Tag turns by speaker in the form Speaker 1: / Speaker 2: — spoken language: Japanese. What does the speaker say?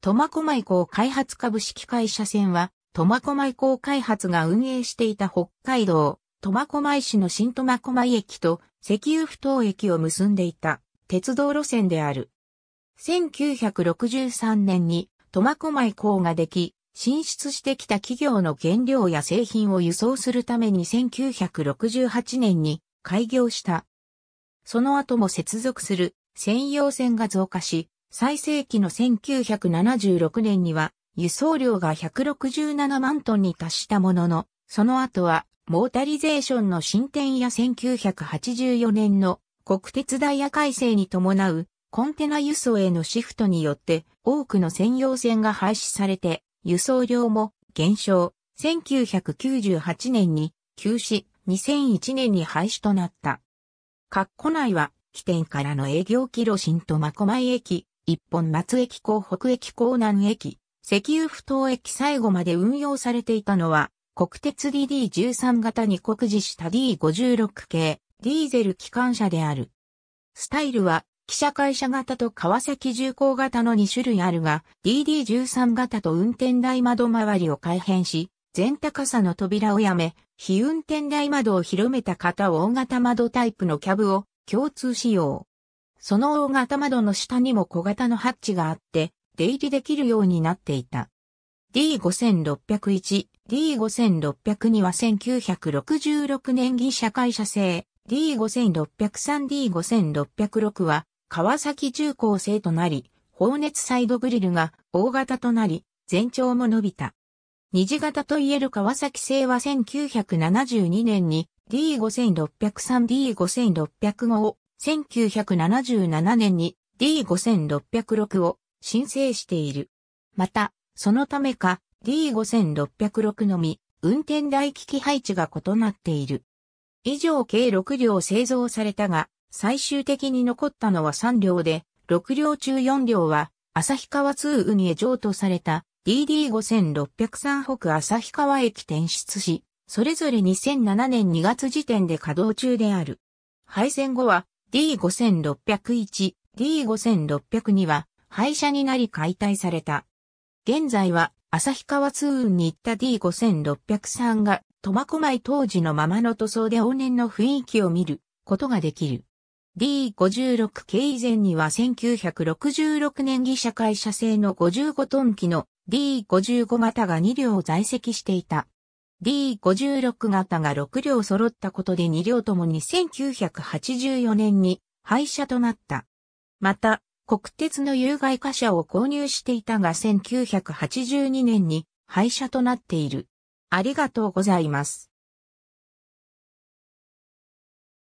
Speaker 1: 苫小牧港開発株式会社船は、苫小牧港開発が運営していた北海道、苫小牧市の新苫小牧駅と石油不頭駅を結んでいた鉄道路線である。1963年に苫小牧港ができ、進出してきた企業の原料や製品を輸送するために1968年に開業した。その後も接続する専用線が増加し、最盛期の1976年には輸送量が167万トンに達したものの、その後はモータリゼーションの進展や1984年の国鉄ダイヤ改正に伴うコンテナ輸送へのシフトによって多くの専用線が廃止されて輸送量も減少。1998年に休止、2001年に廃止となった。括弧内は起点からの営業キロ新とマコマイ駅、一本松駅港北駅港南駅、石油不当駅最後まで運用されていたのは、国鉄 DD13 型に酷似した D56 系、ディーゼル機関車である。スタイルは、汽車会社型と川崎重工型の2種類あるが、DD13 型と運転台窓周りを改変し、全高さの扉をやめ、非運転台窓を広めた型を大型窓タイプのキャブを共通使用。その大型窓の下にも小型のハッチがあって、出入りできるようになっていた。D5601、D5602 は1966年儀社会社製、D5603、D5606 は川崎重工製となり、放熱サイドグリルが大型となり、全長も伸びた。二次型といえる川崎製は1972年に D5603、D5605 を1977年に D5606 を申請している。また、そのためか D5606 のみ、運転台機器配置が異なっている。以上計6両製造されたが、最終的に残ったのは3両で、6両中4両は、旭川通運へ譲渡された DD5603 北旭川駅転出し、それぞれ2007年2月時点で稼働中である。配線後は D5601、D5602 は廃車になり解体された。現在は旭川通運に行った D5603 が苫小牧当時のままの塗装で往年の雰囲気を見ることができる。D56 系以前には1966年儀社会社製の55トン機の D55 型が2両在籍していた。D56 型が6両揃ったことで2両ともに1984年に廃車となった。また、国鉄の有害貨車を購入していたが1982年に廃車となっている。ありがとうございます。